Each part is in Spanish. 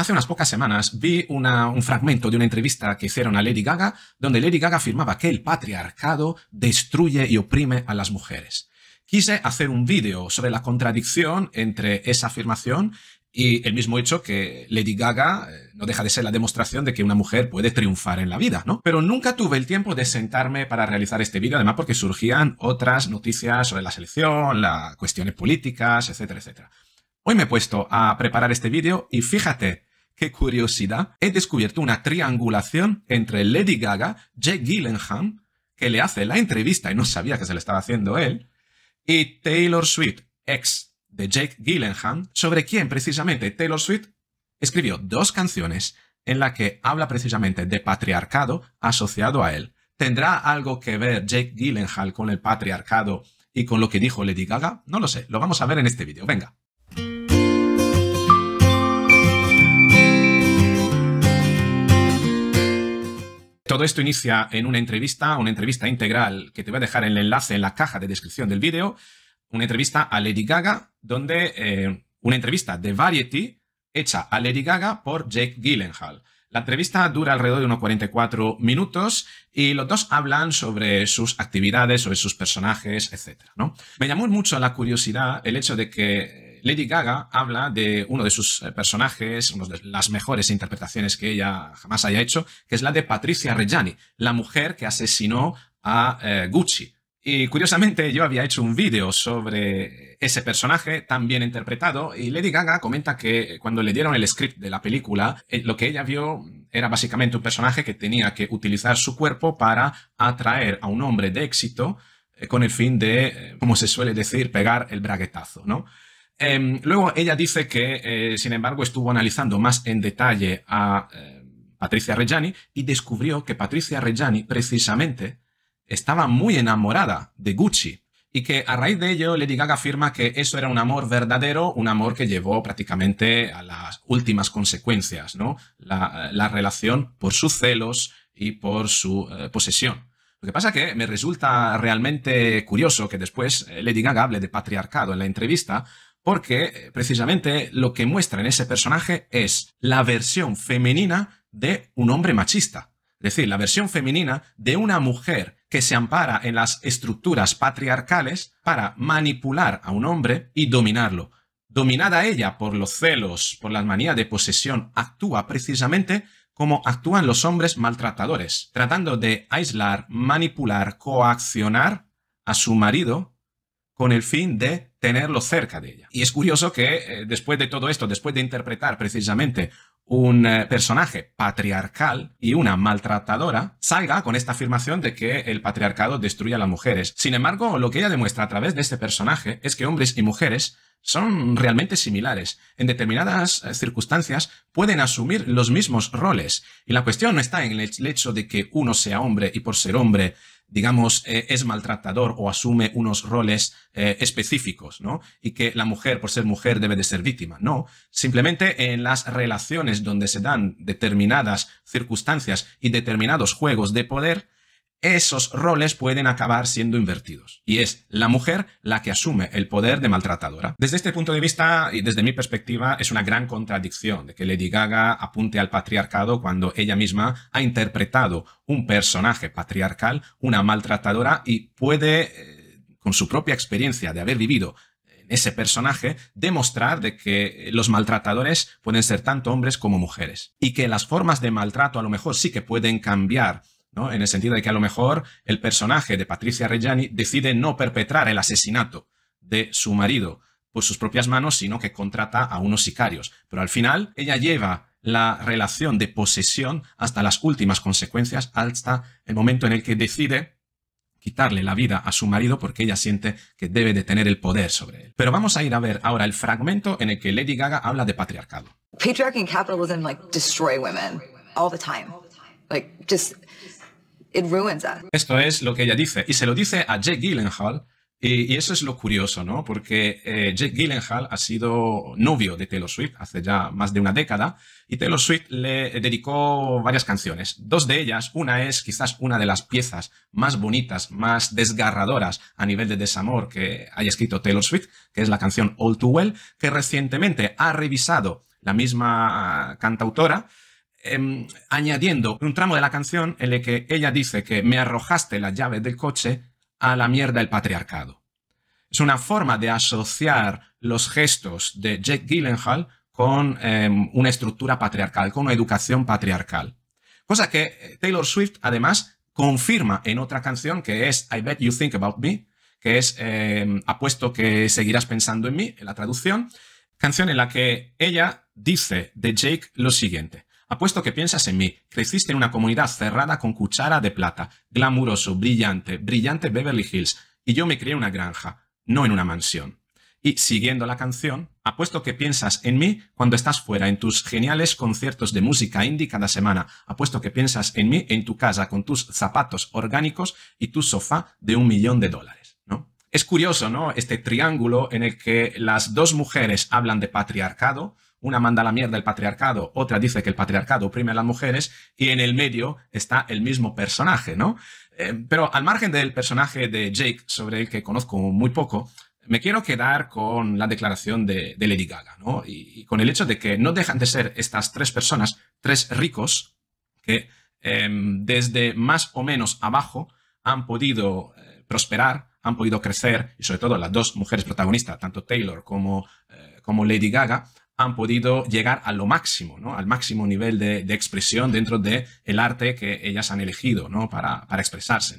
Hace unas pocas semanas vi un fragmento de una entrevista que hicieron a Lady Gaga, donde Lady Gaga afirmaba que el patriarcado destruye y oprime a las mujeres. Quise hacer un vídeo sobre la contradicción entre esa afirmación y el mismo hecho que Lady Gaga eh, no deja de ser la demostración de que una mujer puede triunfar en la vida, ¿no? Pero nunca tuve el tiempo de sentarme para realizar este vídeo, además porque surgían otras noticias sobre la selección, las cuestiones políticas, etcétera, etcétera. Hoy me he puesto a preparar este vídeo y fíjate, qué curiosidad, he descubierto una triangulación entre Lady Gaga, Jake Gillenham, que le hace la entrevista y no sabía que se le estaba haciendo él, y Taylor Swift, ex de Jake Gillenham, sobre quien precisamente Taylor Swift escribió dos canciones en la que habla precisamente de patriarcado asociado a él. ¿Tendrá algo que ver Jake Gillenham con el patriarcado y con lo que dijo Lady Gaga? No lo sé, lo vamos a ver en este vídeo. Venga. Todo esto inicia en una entrevista, una entrevista integral que te voy a dejar el enlace en la caja de descripción del vídeo, una entrevista a Lady Gaga, donde eh, una entrevista de Variety hecha a Lady Gaga por Jake Gyllenhaal. La entrevista dura alrededor de unos 44 minutos y los dos hablan sobre sus actividades, sobre sus personajes, etc. ¿no? Me llamó mucho la curiosidad el hecho de que Lady Gaga habla de uno de sus eh, personajes, una de las mejores interpretaciones que ella jamás haya hecho, que es la de Patricia Reggiani, la mujer que asesinó a eh, Gucci. Y curiosamente yo había hecho un vídeo sobre ese personaje tan bien interpretado y Lady Gaga comenta que eh, cuando le dieron el script de la película, lo que ella vio era básicamente un personaje que tenía que utilizar su cuerpo para atraer a un hombre de éxito con el fin de, como se suele decir, pegar el braguetazo, ¿no? Em, luego ella dice que, eh, sin embargo, estuvo analizando más en detalle a eh, Patricia Reggiani y descubrió que Patricia Reggiani precisamente estaba muy enamorada de Gucci y que a raíz de ello Lady Gaga afirma que eso era un amor verdadero, un amor que llevó prácticamente a las últimas consecuencias, ¿no? La, la relación por sus celos y por su eh, posesión. Lo que pasa es que me resulta realmente curioso que después Lady Gaga hable de patriarcado en la entrevista, porque eh, precisamente lo que muestra en ese personaje es la versión femenina de un hombre machista. Es decir, la versión femenina de una mujer que se ampara en las estructuras patriarcales para manipular a un hombre y dominarlo. Dominada ella por los celos, por la manía de posesión, actúa precisamente como actúan los hombres maltratadores, tratando de aislar, manipular, coaccionar a su marido con el fin de tenerlo cerca de ella. Y es curioso que eh, después de todo esto, después de interpretar precisamente un eh, personaje patriarcal y una maltratadora, salga con esta afirmación de que el patriarcado destruye a las mujeres. Sin embargo, lo que ella demuestra a través de este personaje es que hombres y mujeres son realmente similares. En determinadas eh, circunstancias pueden asumir los mismos roles. Y la cuestión no está en el hecho de que uno sea hombre y por ser hombre digamos, eh, es maltratador o asume unos roles eh, específicos, ¿no? Y que la mujer, por ser mujer, debe de ser víctima. No, simplemente en las relaciones donde se dan determinadas circunstancias y determinados juegos de poder, esos roles pueden acabar siendo invertidos. Y es la mujer la que asume el poder de maltratadora. Desde este punto de vista y desde mi perspectiva es una gran contradicción de que Lady Gaga apunte al patriarcado cuando ella misma ha interpretado un personaje patriarcal, una maltratadora y puede, eh, con su propia experiencia de haber vivido ese personaje, demostrar de que los maltratadores pueden ser tanto hombres como mujeres. Y que las formas de maltrato a lo mejor sí que pueden cambiar en el sentido de que a lo mejor el personaje de Patricia Reggiani decide no perpetrar el asesinato de su marido por sus propias manos, sino que contrata a unos sicarios. Pero al final ella lleva la relación de posesión hasta las últimas consecuencias, hasta el momento en el que decide quitarle la vida a su marido porque ella siente que debe de tener el poder sobre él. Pero vamos a ir a ver ahora el fragmento en el que Lady Gaga habla de patriarcado. capitalism like women all the time. Esto es lo que ella dice, y se lo dice a Jake Gyllenhaal, y, eso es lo curioso, ¿no? Porque eh, Jake Gyllenhaal ha sido novio de Taylor Swift hace ya más de una década, y Taylor Swift le dedicó varias canciones. Dos de ellas, una es quizás una de las piezas más bonitas, más desgarradoras a nivel de desamor que haya escrito Taylor Swift, que es la canción All Too Well, que recientemente ha revisado la misma ah, cantautora Em, añadiendo un tramo de la canción en el que ella dice que me arrojaste las llaves del coche a la mierda del patriarcado. Es una forma de asociar los gestos de Jake Gyllenhaal con em, una estructura patriarcal, con una educación patriarcal. Cosa que eh, Taylor Swift además confirma en otra canción que es I Bet You Think About Me, que es em, Apuesto que seguirás pensando en mí, en la traducción, canción en la que ella dice de Jake lo siguiente. Apuesto que piensas en mí. Creciste en una comunidad cerrada con cuchara de plata, glamuroso, brillante, brillante Beverly Hills, y yo me crié en una granja, no en una mansión. Y siguiendo la canción, apuesto que piensas en mí cuando estás fuera, en tus geniales conciertos de música indie cada semana. Apuesto que piensas en mí en tu casa con tus zapatos orgánicos y tu sofá de un millón de dólares. Es curioso, ¿no? Este triángulo en el que las dos mujeres hablan de patriarcado, una manda la mierda el patriarcado, otra dice que el patriarcado oprime a las mujeres y en el medio está el mismo personaje, ¿no? Eh, pero al margen del personaje de Jake, sobre el que conozco muy poco, me quiero quedar con la declaración de, Lady Gaga, ¿no? Y, con el hecho de que no dejan de ser estas tres personas, tres ricos, que em, desde más o menos abajo han podido eh, prosperar, han podido crecer, y sobre todo las dos mujeres protagonistas, tanto Taylor como, eh, como Lady Gaga, han podido llegar a lo máximo, al máximo nivel de, expresión dentro del el arte que ellas han elegido para, expresarse.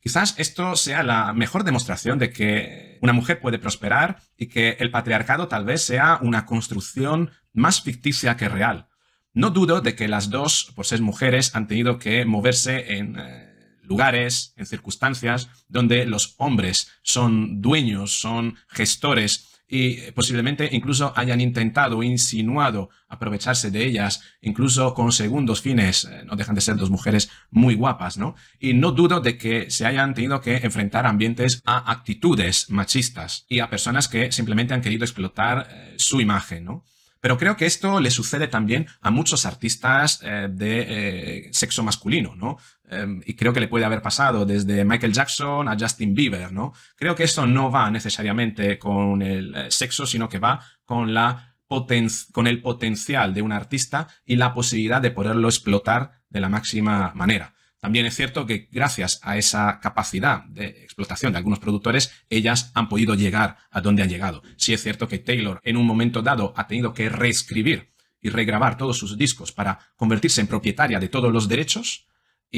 Quizás esto sea la mejor demostración de que una mujer puede prosperar y que el patriarcado tal vez sea una construcción más ficticia que real. No dudo de que las dos, por ser mujeres, han tenido que moverse en eh, lugares, en circunstancias donde los hombres son dueños, son gestores y posiblemente incluso hayan intentado, insinuado aprovecharse de ellas, incluso con segundos fines. Eh, no dejan de ser dos mujeres muy guapas, ¿no? Y no dudo de que se hayan tenido que enfrentar ambientes a actitudes machistas y a personas que simplemente han querido explotar eh, su imagen, ¿no? Pero creo que esto le sucede también a muchos artistas eh, de sexo masculino, ¿no? Em, y creo que le puede haber pasado desde Michael Jackson a Justin Bieber, ¿no? Creo que eso no va necesariamente con el eh, sexo, sino que va con, la con el potencial de un artista y la posibilidad de poderlo explotar de la máxima manera. También es cierto que gracias a esa capacidad de explotación de algunos productores, ellas han podido llegar a donde han llegado. Sí es cierto que Taylor en un momento dado ha tenido que reescribir y regrabar todos sus discos para convertirse en propietaria de todos los derechos,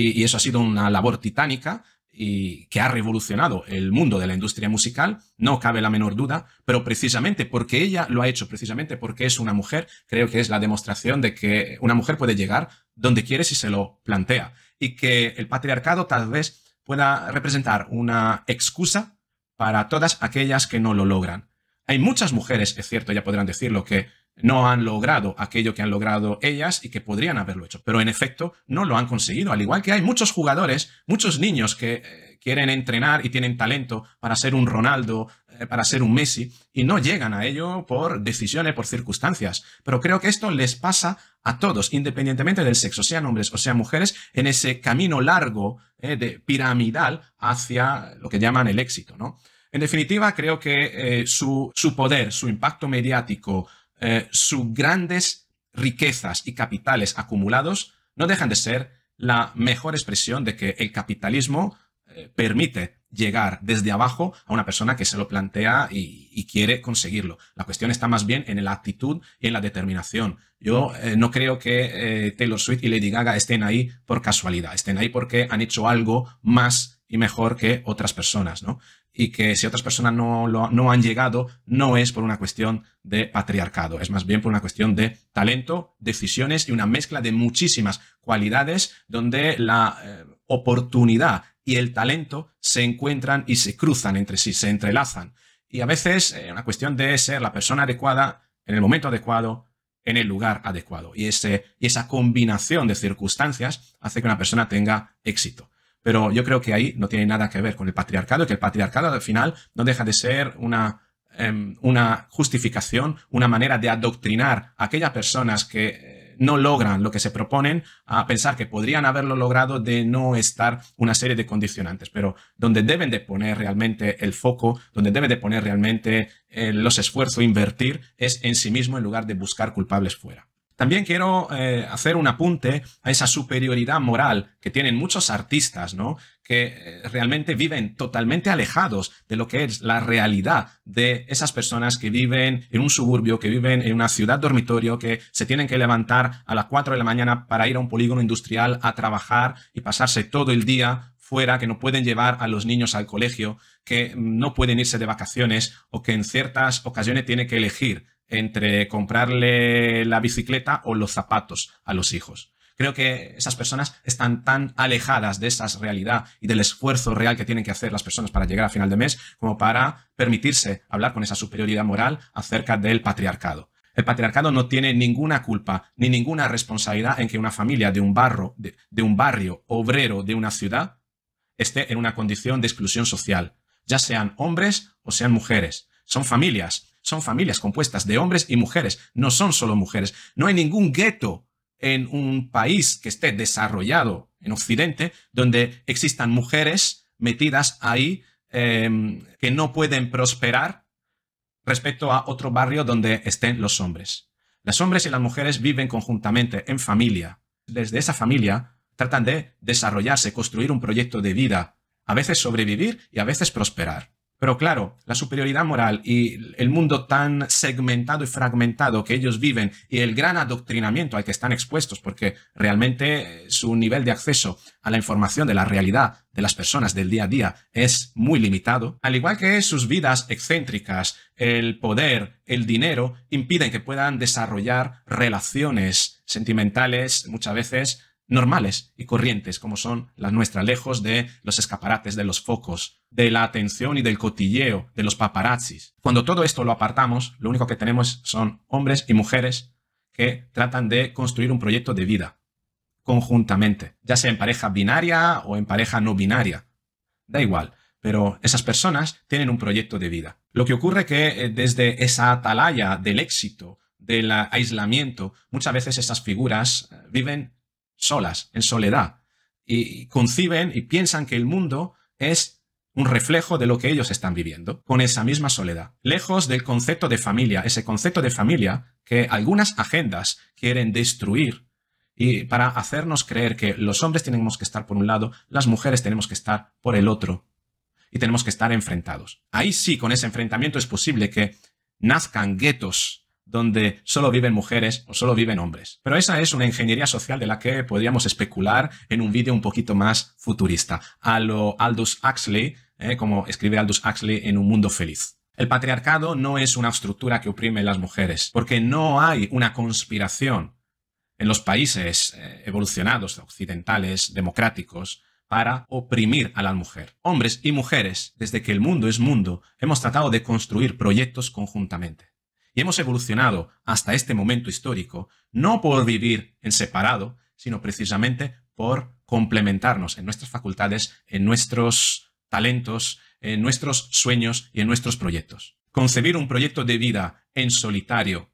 y, eso ha sido una labor titánica y que ha revolucionado el mundo de la industria musical, no cabe la menor duda, pero precisamente porque ella lo ha hecho, precisamente porque es una mujer, creo que es la demostración de que una mujer puede llegar donde quiere si se lo plantea y que el patriarcado tal vez pueda representar una excusa para todas aquellas que no lo logran. Hay muchas mujeres, es cierto, ya podrán decirlo, que no han logrado aquello que han logrado ellas y que podrían haberlo hecho, pero en efecto no lo han conseguido. Al igual que hay muchos jugadores, muchos niños que eh, quieren entrenar y tienen talento para ser un Ronaldo, eh, para ser un Messi, y no llegan a ello por decisiones, por circunstancias. Pero creo que esto les pasa a todos, independientemente del sexo, sean hombres o sean mujeres, en ese camino largo, eh, de piramidal, hacia lo que llaman el éxito, ¿no? En definitiva, creo que su, su, poder, su impacto mediático, eh, sus grandes riquezas y capitales acumulados no dejan de ser la mejor expresión de que el capitalismo eh, permite llegar desde abajo a una persona que se lo plantea y, quiere conseguirlo. La cuestión está más bien en la actitud y en la determinación. Yo eh, no creo que Taylor Swift y Lady Gaga estén ahí por casualidad, estén ahí porque han hecho algo más y mejor que otras personas, ¿no? Y que si otras personas no, han llegado, no es por una cuestión de patriarcado, es más bien por una cuestión de talento, decisiones y una mezcla de muchísimas cualidades donde la eh, oportunidad y el talento se encuentran y se cruzan entre sí, se entrelazan. Y a veces es eh, una cuestión de ser la persona adecuada en el momento adecuado, en el lugar adecuado. y esa combinación de circunstancias hace que una persona tenga éxito. Pero yo creo que ahí no tiene nada que ver con el patriarcado, que el patriarcado al final no deja de ser una, em, una justificación, una manera de adoctrinar a aquellas personas que eh, no logran lo que se proponen a pensar que podrían haberlo logrado de no estar una serie de condicionantes, pero donde deben de poner realmente el foco, donde deben de poner realmente eh, los esfuerzos, invertir, es en sí mismo en lugar de buscar culpables fuera. También quiero eh, hacer un apunte a esa superioridad moral que tienen muchos artistas, ¿no? Que eh, realmente viven totalmente alejados de lo que es la realidad de esas personas que viven en un suburbio, que viven en una ciudad dormitorio, que se tienen que levantar a las 4 de la mañana para ir a un polígono industrial a trabajar y pasarse todo el día fuera, que no pueden llevar a los niños al colegio, que no pueden irse de vacaciones o que en ciertas ocasiones tienen que elegir entre comprarle la bicicleta o los zapatos a los hijos. Creo que esas personas están tan alejadas de esa realidad y del esfuerzo real que tienen que hacer las personas para llegar a final de mes como para permitirse hablar con esa superioridad moral acerca del patriarcado. El patriarcado no tiene ninguna culpa ni ninguna responsabilidad en que una familia de un barro, de un barrio obrero de una ciudad esté en una condición de exclusión social, ya sean hombres o sean mujeres. Son familias, son familias compuestas de hombres y mujeres, no son solo mujeres. No hay ningún gueto en un país que esté desarrollado en Occidente donde existan mujeres metidas ahí em, que no pueden prosperar respecto a otro barrio donde estén los hombres. Las hombres y las mujeres viven conjuntamente en familia. Desde esa familia tratan de desarrollarse, construir un proyecto de vida, a veces sobrevivir y a veces prosperar. Pero claro, la superioridad moral y el mundo tan segmentado y fragmentado que ellos viven y el gran adoctrinamiento al que están expuestos, porque realmente eh, su nivel de acceso a la información de la realidad de las personas del día a día es muy limitado, al igual que sus vidas excéntricas, el poder, el dinero, impiden que puedan desarrollar relaciones sentimentales muchas veces normales y corrientes como son las nuestras, lejos de los escaparates, de los focos, de la atención y del cotilleo, de los paparazzis. Cuando todo esto lo apartamos, lo único que tenemos son hombres y mujeres que tratan de construir un proyecto de vida conjuntamente, ya sea en pareja binaria o en pareja no binaria. Da igual, pero esas personas tienen un proyecto de vida. Lo que ocurre que eh, desde esa atalaya del éxito, del aislamiento, muchas veces esas figuras eh, viven solas, en soledad, y conciben y piensan que el mundo es un reflejo de lo que ellos están viviendo, con esa misma soledad, lejos del concepto de familia, ese concepto de familia que algunas agendas quieren destruir y para hacernos creer que los hombres tenemos que estar por un lado, las mujeres tenemos que estar por el otro y tenemos que estar enfrentados. Ahí sí, con ese enfrentamiento es posible que nazcan guetos donde solo viven mujeres o solo viven hombres. Pero esa es una ingeniería social de la que podríamos especular en un vídeo un poquito más futurista, a lo Aldous Huxley, eh, como escribe Aldous Huxley en Un Mundo Feliz. El patriarcado no es una estructura que oprime a las mujeres, porque no hay una conspiración en los países eh, evolucionados, occidentales, democráticos, para oprimir a la mujer. Hombres y mujeres, desde que el mundo es mundo, hemos tratado de construir proyectos conjuntamente. Y hemos evolucionado hasta este momento histórico, no por vivir en separado, sino precisamente por complementarnos en nuestras facultades, en nuestros talentos, en nuestros sueños y en nuestros proyectos. Concebir un proyecto de vida en solitario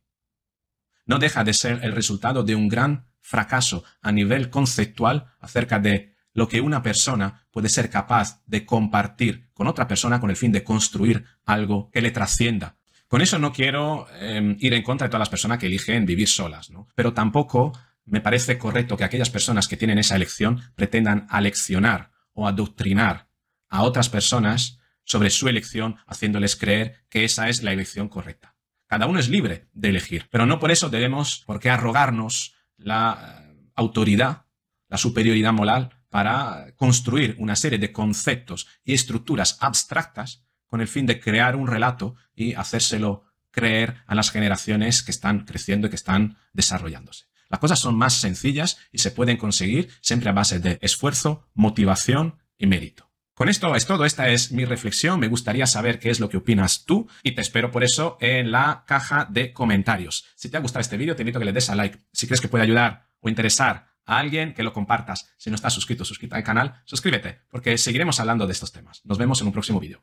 no deja de ser el resultado de un gran fracaso a nivel conceptual acerca de lo que una persona puede ser capaz de compartir con otra persona con el fin de construir algo que le trascienda con eso no quiero em, ir en contra de todas las personas que eligen vivir solas, Pero tampoco me parece correcto que aquellas personas que tienen esa elección pretendan aleccionar o adoctrinar a otras personas sobre su elección, haciéndoles creer que esa es la elección correcta. Cada uno es libre de elegir, pero no por eso debemos por qué arrogarnos la eh, autoridad, la superioridad moral para construir una serie de conceptos y estructuras abstractas con el fin de crear un relato y hacérselo creer a las generaciones que están creciendo y que están desarrollándose. Las cosas son más sencillas y se pueden conseguir siempre a base de esfuerzo, motivación y mérito. Con esto es todo, esta es mi reflexión, me gustaría saber qué es lo que opinas tú y te espero por eso en la caja de comentarios. Si te ha gustado este vídeo, te invito a que le des a like. Si crees que puede ayudar o interesar a alguien, que lo compartas. Si no estás suscrito, suscríbete al canal, suscríbete, porque seguiremos hablando de estos temas. Nos vemos en un próximo vídeo.